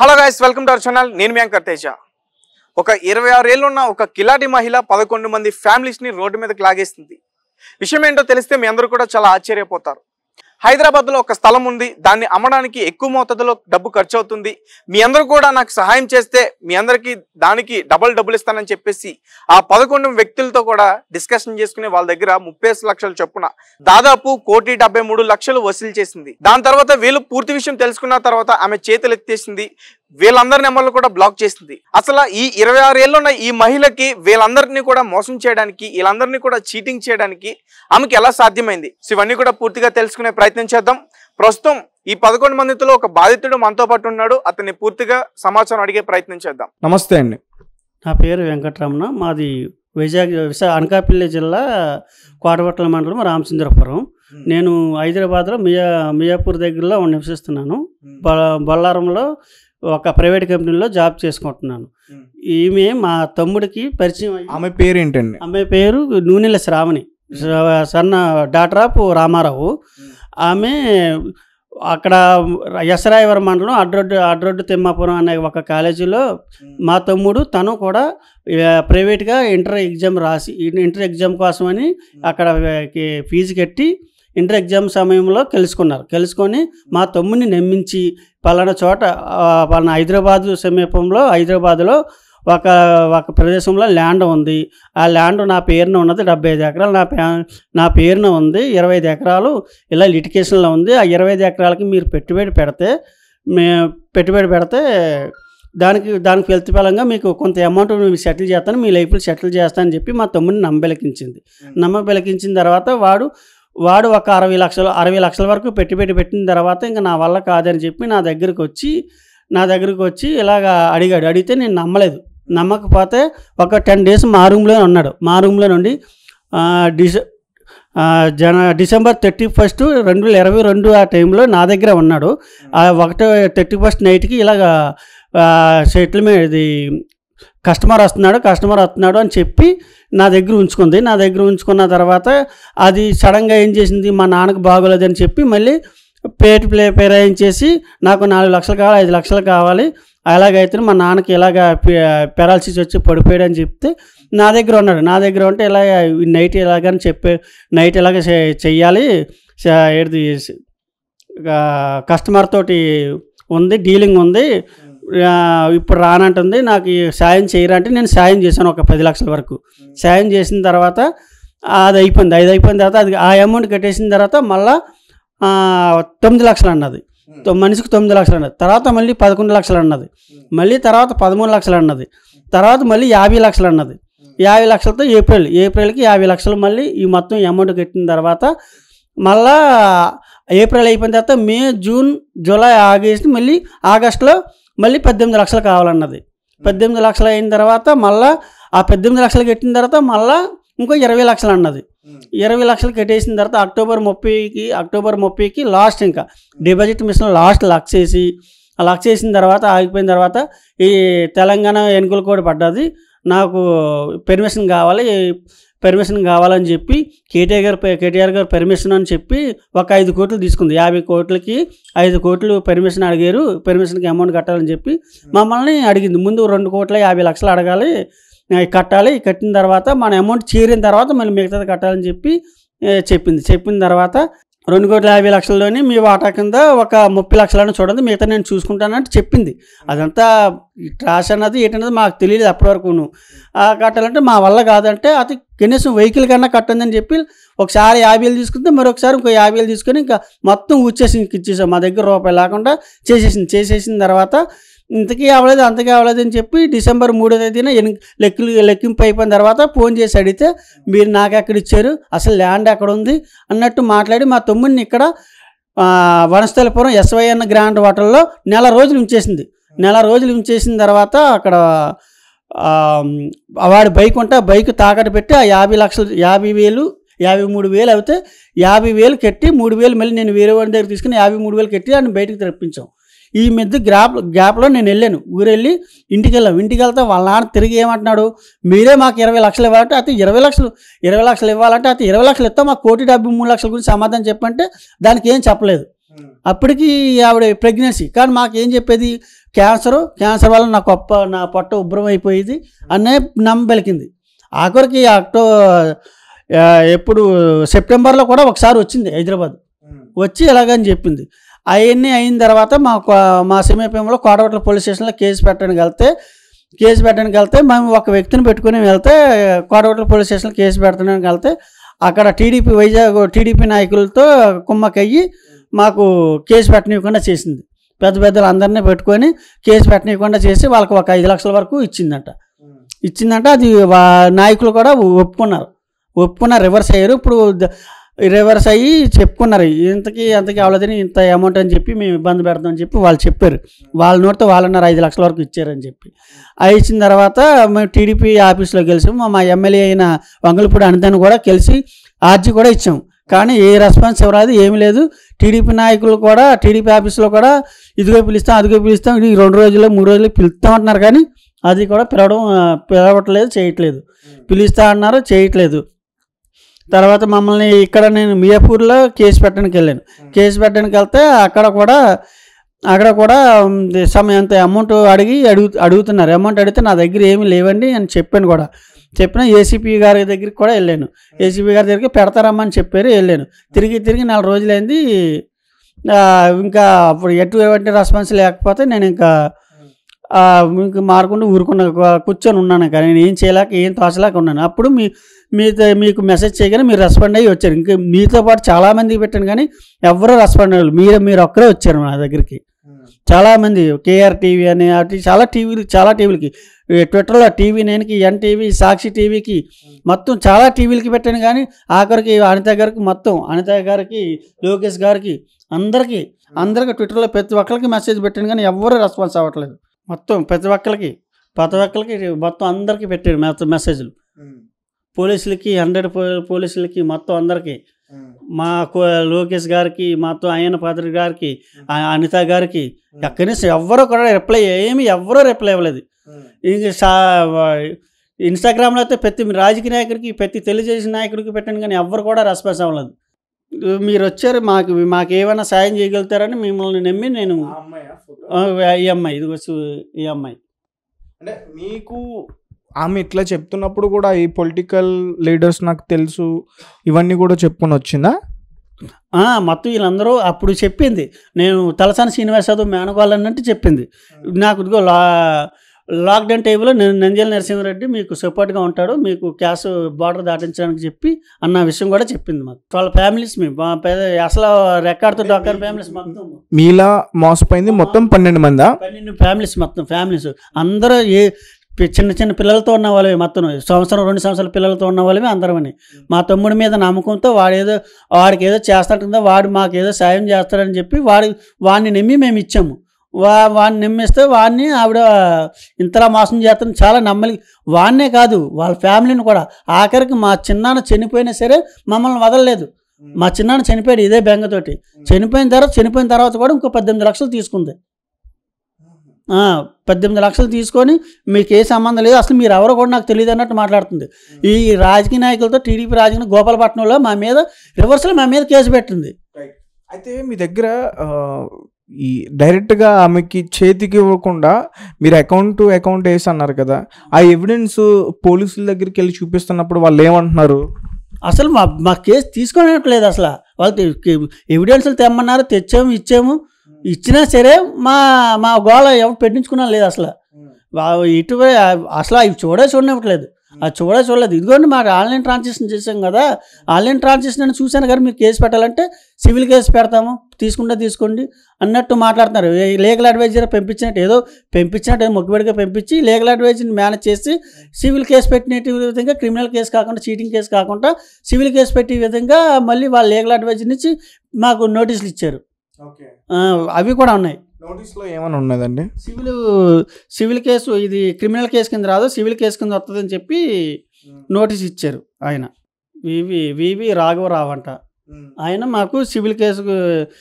hello guys welcome to our channel నేను మీ తేజ ఒక ఇరవై ఆరేళ్ళు ఉన్న ఒక కిలాడి మహిళ పదకొండు మంది ఫ్యామిలీస్ని రోడ్డు మీదకి లాగేస్తుంది విషయం ఏంటో తెలిస్తే మీ అందరూ కూడా చాలా ఆశ్చర్యపోతారు హైదరాబాద్లో ఒక స్థలం ఉంది దాన్ని అమ్మడానికి ఎక్కువ మోతాదులో డబ్బు ఖర్చు అవుతుంది మీ అందరూ కూడా నాకు సహాయం చేస్తే మీ అందరికీ దానికి డబల్ డబ్బులు ఇస్తానని చెప్పేసి ఆ పదకొండు వ్యక్తులతో కూడా డిస్కషన్ చేసుకుని వాళ్ళ దగ్గర ముప్పై లక్షల చొప్పున దాదాపు కోటి డెబ్బై లక్షలు వసూలు చేసింది దాని తర్వాత వీళ్ళు పూర్తి విషయం తెలుసుకున్న తర్వాత ఆమె చేతులు ఎత్తేసింది వీళ్ళందరి నెంబర్లు కూడా బ్లాక్ చేసింది అసలు ఈ ఇరవై ఆరు ఏళ్ళున్న ఈ మహిళకి వీళ్ళందరినీ కూడా మోసం చేయడానికి వీళ్ళందరినీ కూడా చీటింగ్ చేయడానికి ఆమెకి ఎలా సాధ్యమైంది సో ఇవన్నీ కూడా పూర్తిగా తెలుసుకునే ప్రయత్నం చేద్దాం ప్రస్తుతం ఈ పదకొండు మందితో ఒక బాధితుడు మనతో పాటు ఉన్నాడు అతన్ని పూర్తిగా సమాచారం అడిగే ప్రయత్నం చేద్దాం నమస్తే అండి నా పేరు వెంకటరమణ మాది విజయ అనకాపల్లి జిల్లా కోటపట్ల మండలం రామచంద్రపురం నేను హైదరాబాద్లో మియా మియాపూర్ దగ్గరలో నివసిస్తున్నాను బొల్లారంలో ఒక ప్రైవేట్ కంపెనీలో జాబ్ చేసుకుంటున్నాను ఈమె మా తమ్ముడికి పరిచయం ఆమె పేరు ఏంటండి ఆమె పేరు నూనెల శ్రావణి సన్న డాక్టర్ ఆఫ్ రామారావు ఆమె అక్కడ ఎసరాయవరం మండలం అడ్రొడ్డు అడ్రొడ్డు తిమ్మాపురం అనే ఒక కాలేజీలో మా తమ్ముడు తను కూడా ప్రైవేట్గా ఇంటర్ ఎగ్జామ్ రాసి ఇంటర్ ఎగ్జామ్ కోసమని అక్కడ ఫీజు కట్టి ఇంటర్ ఎగ్జామ్ సమయంలో తెలుసుకున్నారు తెలుసుకొని మా తమ్ముని నమ్మించి పలానా చోట పలానా హైదరాబాద్ సమీపంలో హైదరాబాద్లో ఒక ఒక ప్రదేశంలో ల్యాండ్ ఉంది ఆ ల్యాండ్ నా పేరున ఉన్నది డెబ్బై ఐదు ఎకరాలు నా పే నా పేరున ఉంది ఇరవై ఐదు ఎకరాలు ఇలా లిటికేషన్లో ఉంది ఆ ఇరవై ఐదు ఎకరాలకి మీరు పెట్టుబడి పెడితే మే పెట్టుబడి పెడితే దానికి దానికి వెళ్తే ఫలంగా మీకు కొంత అమౌంట్ మేము సెటిల్ చేస్తాను మీ లైఫ్లో సెటిల్ చేస్తానని చెప్పి మా తమ్ముని నమ్మబెలికించింది నమ్మబెలికించిన తర్వాత వాడు వాడు ఒక అరవై లక్షలు అరవై లక్షల వరకు పెట్టి పెట్టిన తర్వాత ఇంకా నా వల్ల కాదని చెప్పి నా దగ్గరికి వచ్చి నా దగ్గరికి వచ్చి ఇలాగ అడిగాడు అడిగితే నేను నమ్మలేదు నమ్మకపోతే ఒక టెన్ డేస్ మా రూమ్లోనే ఉన్నాడు మా రూమ్లో నుండి డిస జన డిసెంబర్ థర్టీ ఫస్ట్ రెండు వేల ఇరవై రెండు ఆ టైంలో నా దగ్గర ఉన్నాడు ఒకటో థర్టీ ఫస్ట్ నైట్కి ఇలాగ సెటిల్మెంట్ ఇది కస్టమర్ వస్తున్నాడు కస్టమర్ వస్తున్నాడు అని చెప్పి నా దగ్గర ఉంచుకుంది నా దగ్గర ఉంచుకున్న తర్వాత అది సడన్గా ఏం చేసింది మా నాన్నకు బాగోలేదని చెప్పి మళ్ళీ పేటు ప్లే పేరాయించేసి నాకు నాలుగు లక్షలు కావాలి ఐదు లక్షలు కావాలి అలాగైతే మా నాన్నకి ఇలాగ పెరాలసిస్ వచ్చి పడిపోయాడు అని చెప్తే నా దగ్గర ఉన్నాడు నా దగ్గర ఉంటే ఇలా నైట్ ఇలాగని చెప్పే నైట్ ఇలాగ చెయ్యాలి ఏది కస్టమర్ తోటి ఉంది డీలింగ్ ఉంది ఇప్పుడు రానంటుంది నాకు సాయం చేయరంటే నేను సాయం చేశాను ఒక పది లక్షల వరకు సాయం చేసిన తర్వాత అది అయిపోయింది అది అయిపోయిన తర్వాత అది ఆ అమౌంట్ కట్టేసిన తర్వాత మళ్ళా తొమ్మిది లక్షలు అన్నది మనిషికి తొమ్మిది లక్షలు అన్నది తర్వాత మళ్ళీ పదకొండు లక్షలు అన్నది మళ్ళీ తర్వాత పదమూడు లక్షలు అన్నది తర్వాత మళ్ళీ యాభై లక్షలు అన్నది యాభై లక్షలతో ఏప్రిల్ ఏప్రిల్కి యాభై లక్షలు మళ్ళీ ఈ మొత్తం అమౌంట్ కట్టిన తర్వాత మళ్ళా ఏప్రిల్ అయిపోయిన తర్వాత మే జూన్ జూలై ఆగస్ట్ మళ్ళీ ఆగస్టులో మళ్ళీ పద్దెనిమిది లక్షలు కావాలన్నది పద్దెనిమిది లక్షలు అయిన తర్వాత మళ్ళా ఆ పద్దెనిమిది లక్షలు కట్టిన తర్వాత మళ్ళా ఇంకో ఇరవై లక్షలు అన్నది ఇరవై లక్షలు కట్టేసిన తర్వాత అక్టోబర్ ముప్పైకి అక్టోబర్ ముప్పైకి లాస్ట్ ఇంకా డిపాజిట్ మిషన్ లాస్ట్ లక్స్ వేసి లక్ చేసిన తర్వాత ఆగిపోయిన తర్వాత ఈ తెలంగాణ ఎన్నికలు కూడా పడ్డది నాకు పెర్మిషన్ కావాలి పర్మిషన్ కావాలని చెప్పి కేటీఆర్ గారు కేటీఆర్ గారు పర్మిషన్ అని చెప్పి ఒక ఐదు కోట్లు తీసుకుంది యాభై కోట్లకి ఐదు కోట్లు పర్మిషన్ అడిగారు పర్మిషన్కి అమౌంట్ కట్టాలని చెప్పి మమ్మల్ని అడిగింది ముందు రెండు కోట్ల యాభై లక్షలు అడగాలి కట్టాలి కట్టిన తర్వాత మన అమౌంట్ చేరిన తర్వాత మళ్ళీ మిగతాది కట్టాలని చెప్పి చెప్పింది చెప్పిన తర్వాత రెండు కోట్ల యాభై లక్షలలోని మీ వాటా కింద ఒక ముప్పై లక్షలను చూడండి మిగతా నేను చూసుకుంటానంటే చెప్పింది అదంతా ట్రాష్ అన్నది ఏంటన్నది మాకు తెలియదు ఆ కట్టాలంటే మా వల్ల కాదంటే అది కనీసం వెహికల్ కన్నా కట్టిందని చెప్పి ఒకసారి యాభైలు తీసుకుంటే మరొకసారి ఇంకో యాభైలు తీసుకొని ఇంకా మొత్తం ఉచ్చేసి ఇచ్చేసాం మా దగ్గర రూపాయి లేకుండా చేసేసింది చేసేసిన తర్వాత ఇంతకీ అవ్వలేదు అంతకీ అవ్వలేదు అని చెప్పి డిసెంబర్ మూడో తేదీన లెక్కలు లెక్కింపు అయిపోయిన తర్వాత ఫోన్ చేసి అడిగితే మీరు నాకు ఎక్కడ ఇచ్చారు అసలు ల్యాండ్ ఎక్కడ ఉంది అన్నట్టు మాట్లాడి మా తమ్ముడిని ఇక్కడ వనస్థలపురం ఎస్వైఎన్ గ్రాండ్ హోటల్లో నెల రోజులు ఉంచేసింది నెల రోజులు ఉంచేసిన తర్వాత అక్కడ వాడి బైక్ ఉంటే బైక్ తాకట్టు పెట్టి ఆ యాభై లక్షలు యాభై వేలు యాభై మూడు వేలు అయితే యాభై వేలు కట్టి మూడు వేలు మళ్ళీ నేను వేరే వాడి దగ్గర తీసుకుని యాభై మూడు వేలు కట్టి ఆయన బయటకు తెప్పించాం ఈ మధ్య గ్యాప్ గ్యాప్లో నేను వెళ్ళాను ఊరెళ్ళి ఇంటికి వెళ్ళాం ఇంటికి వెళ్తే వాళ్ళ నాన్న తిరిగి ఏమంటున్నాడు మీరే మాకు ఇరవై లక్షలు ఇవ్వాలంటే అయితే ఇరవై లక్షలు ఇరవై లక్షలు ఇవ్వాలంటే అయితే ఇరవై లక్షలు ఇస్తాం మాకు కోటి డెబ్బై మూడు లక్షల గురించి సమాధానం చెప్పంటే దానికి ఏం చెప్పలేదు అప్పటికి ఆవిడ ప్రెగ్నెన్సీ కానీ మాకు ఏం చెప్పేది క్యాన్సర్ క్యాన్సర్ వల్ల నా కొప్ప నా పొట్ట ఉబ్బరం అయిపోయేది అనే నమ్మబెలికింది ఆఖరికి అక్టో ఎప్పుడు సెప్టెంబర్లో కూడా ఒకసారి వచ్చింది హైదరాబాద్ వచ్చి ఎలాగని చెప్పింది అవన్నీ అయిన తర్వాత మా మా సమీపంలో కోడవట్ల పోలీస్ స్టేషన్లో కేసు పెట్టడానికి వెళ్తే కేసు పెట్టడానికి వెళ్తే మేము ఒక వ్యక్తిని పెట్టుకుని వెళ్తే కోడవట్ల పోలీస్ స్టేషన్లో కేసు పెట్టడానికి వెళ్తే అక్కడ టీడీపీ వైజాగ్ టీడీపీ నాయకులతో కుమ్మకయ్యి మాకు కేసు పెట్టనివ్వకుండా చేసింది పెద్ద పెద్దలు అందరినీ పెట్టుకొని కేసు పెట్టనివ్వకుండా చేసి వాళ్ళకి ఒక ఐదు లక్షల వరకు ఇచ్చిందంట ఇచ్చిందంటే అది నాయకులు కూడా ఒప్పుకున్నారు ఒప్పుకున్న రివర్స్ అయ్యారు ఇప్పుడు రివర్స్ అయ్యి చెప్పుకున్నారు ఇంతకీ అంతకీ అవ్వలేదని ఇంత అమౌంట్ అని చెప్పి మేము ఇబ్బంది పెడతామని చెప్పి వాళ్ళు చెప్పారు వాళ్ళ నోటితో వాళ్ళన్నారు ఐదు లక్షల వరకు ఇచ్చారని చెప్పి అవి ఇచ్చిన తర్వాత మేము టీడీపీ ఆఫీస్లో గెలిచాము మా ఎమ్మెల్యే అయిన వంగలపూడి అనితను కూడా కలిసి ఆర్జీ కూడా ఇచ్చాము కానీ ఏ రెస్పాన్స్ ఇవ్వరాదు ఏమీ లేదు టీడీపీ నాయకులు కూడా టీడీపీ ఆఫీస్లో కూడా ఇదిగో పిలుస్తాం అదిగో పిలుస్తాం ఇది రెండు రోజుల్లో మూడు రోజులు పిలుస్తాం అంటున్నారు కానీ అది కూడా పిలవడం పిలవట్లేదు చేయట్లేదు పిలుస్తా అన్నారు చేయట్లేదు తర్వాత మమ్మల్ని ఇక్కడ నేను మియాపూర్లో కేసు పెట్టడానికి వెళ్ళాను కేసు పెట్టడానికి వెళ్తే అక్కడ కూడా అక్కడ కూడా సమ ఎంత అమౌంట్ అడిగి అడుగు అడుగుతున్నారు అమౌంట్ అడిగితే నా దగ్గర ఏమీ లేవండి అని చెప్పాను కూడా చెప్పిన ఏసీపీ గారి దగ్గరికి కూడా వెళ్ళాను ఏసీపీ గారి దగ్గరికి పెడతారమ్మని చెప్పారు వెళ్ళాను తిరిగి తిరిగి నాలుగు రోజులైంది ఇంకా అప్పుడు ఎటువంటి రెస్పాన్స్ లేకపోతే నేను ఇంకా ఇంకా మారకుండా ఊరుకున్న కూర్చొని ఉన్నాను ఇంకా నేను ఏం చేయలేక ఏం తోచలేక ఉన్నాను అప్పుడు మీ మీతో మీకు మెసేజ్ చేయగానే మీరు రెస్పాండ్ అయ్యి వచ్చారు ఇంకా మీతో పాటు చాలామంది పెట్టాను కానీ ఎవరు రెస్పాండ్ అయ్యారు మీరు మీరు ఒక్కరే వచ్చారు నా దగ్గరికి చాలామంది కేఆర్ టీవీ అని అటు చాలా టీవీలు చాలా టీవీలకి ట్విట్టర్లో టీవీ నేనుకి ఎన్టీవీ సాక్షి టీవీకి మొత్తం చాలా టీవీలకి పెట్టాను కానీ ఆఖరికి అనిత గారికి మొత్తం అనిత గారికి లోకేష్ గారికి అందరికీ అందరికీ ట్విట్టర్లో ప్రతి ఒక్కరికి మెసేజ్ పెట్టాను కానీ ఎవరు రెస్పాన్స్ అవ్వట్లేదు మొత్తం ప్రతి ఒక్కరికి ప్రతి ఒక్కరికి మొత్తం అందరికీ పెట్టారు మెసేజ్లు పోలీసులకి హండ్రెడ్ పోలీసులకి మొత్తం అందరికీ మా లోకేష్ గారికి మాతో ఆయన పాత్ర గారికి అనిత గారికి ఎక్కడి నుంచి ఎవరో కూడా రిప్లై ఏమి ఎవరో రిప్లై ఇవ్వలేదు ఇన్స్టాగ్రామ్లో అయితే ప్రతి రాజకీయ నాయకుడికి ప్రతి తెలియజేసిన నాయకుడికి పెట్టండి కానీ ఎవరు కూడా రెస్పాన్స్ అవ్వలేదు మీరు వచ్చారు మాకు మాకు ఏమైనా సాయం చేయగలుగుతారని మిమ్మల్ని నమ్మి నేను ఈ అమ్మాయి ఇది ఈ అమ్మాయి అంటే మీకు ఆమె ఇట్లా చెప్తున్నప్పుడు కూడా ఈ పొలిటికల్ లీడర్స్ నాకు తెలుసు ఇవన్నీ కూడా చెప్పుకొని వచ్చిందా మొత్తం వీళ్ళందరూ అప్పుడు చెప్పింది నేను తలసాని శ్రీనివాస్ యాదవ్ మేనగోళ్ళన్నట్టు చెప్పింది నాకు ఇదిగో లా లాక్డౌన్ టైంలో నేను నంజల నరసింహరెడ్డి మీకు సపోర్ట్గా ఉంటాడు మీకు క్యాష్ బార్డర్ దాటించడానికి చెప్పి అన్న విషయం కూడా చెప్పింది మాకు వాళ్ళ ఫ్యామిలీస్ మేము అసలు రెక్కార్డ్తో డాక్టర్ ఫ్యామిలీస్ మొత్తం మీలా మోసపోయింది మొత్తం పన్నెండు మంది పన్నెండు ఫ్యామిలీస్ మొత్తం ఫ్యామిలీస్ అందరూ ఏ చిన్న చిన్న పిల్లలతో ఉన్న వాళ్ళవి మొత్తం సంవత్సరం రెండు సంవత్సరాల పిల్లలతో ఉన్న వాళ్ళవి అందరమని మా తమ్ముడి మీద నమ్మకంతో వాడు ఏదో వాడికి ఏదో చేస్తాడు వాడు మాకు ఏదో సాయం చేస్తాడని చెప్పి వాడి వాడిని నమ్మి మేము ఇచ్చాము వా వాడిని నమ్మిస్తే వాడిని ఆవిడ ఇంతలా మోసం చేస్తాను చాలా నమ్మలి వాడినే కాదు వాళ్ళ ఫ్యామిలీని కూడా ఆఖరికి మా చిన్నాన్న చనిపోయినా సరే మమ్మల్ని వదలలేదు మా చిన్నాన్న చనిపోయాడు ఇదే బెంగతోటి చనిపోయిన తర్వాత చనిపోయిన తర్వాత కూడా ఇంకో పద్దెనిమిది లక్షలు తీసుకుంది పద్దెనిమిది లక్షలు తీసుకొని మీకు ఏ సంబంధం లేదు అసలు మీరు ఎవరో కూడా నాకు తెలియదు అన్నట్టు మాట్లాడుతుంది ఈ రాజకీయ నాయకులతో టీడీపీ రాజకీయ గోపాలపట్నంలో మా మీద రివర్సల్ మా మీద కేసు పెట్టింది అయితే మీ దగ్గర ఈ డైరెక్ట్గా ఆమెకి చేతికి ఇవ్వకుండా మీరు అకౌంట్ టు అకౌంట్ వేసి అన్నారు కదా ఆ ఎవిడెన్స్ పోలీసుల దగ్గరికి వెళ్ళి చూపిస్తున్నప్పుడు వాళ్ళు ఏమంటున్నారు అసలు మా మా కేసు తీసుకోనట్లేదు అసలు వాళ్ళు ఎవిడెన్స్లు తెమ్మన్నారు తెచ్చాము ఇచ్చాము ఇచ్చినా సరే మా మా గోళ ఎవరు పెట్టించుకున్నా లేదు అసలు ఇటు అసలు అవి చూడే చూడనివ్వట్లేదు అది చూడే చూడలేదు ఇదిగోండి మాకు ఆన్లైన్ ట్రాన్సాక్షన్ చేసాం కదా ఆన్లైన్ ట్రాన్సాక్షన్ అని చూశాను కానీ మీకు కేసు పెట్టాలంటే సివిల్ కేసు పెడతాము తీసుకుంటే తీసుకోండి అన్నట్టు మాట్లాడుతున్నారు లీగల్ అడ్వైజర్ పెంపించినట్టు ఏదో పెంపించినట్టు ఏదో మొక్కుబడిగా పెంపించి లీగల్ అడ్వైజర్ని మేనేజ్ చేసి సివిల్ కేసు పెట్టిన విధంగా క్రిమినల్ కేసు కాకుండా చీటింగ్ కేసు కాకుండా సివిల్ కేసు పెట్టే విధంగా మళ్ళీ వాళ్ళ లీగల్ అడ్వైజర్ నుంచి మాకు నోటీసులు ఇచ్చారు అవి కూడా ఉన్నాయి నోటీస్లో ఏమైనా ఉన్నదండి సివిల్ సివిల్ కేసు ఇది క్రిమినల్ కేసు కింద రాదు సివిల్ కేసు కింద వస్తుందని చెప్పి నోటీస్ ఇచ్చారు ఆయన వివి వివి రాఘవరావు అంట ఆయన మాకు సివిల్ కేసు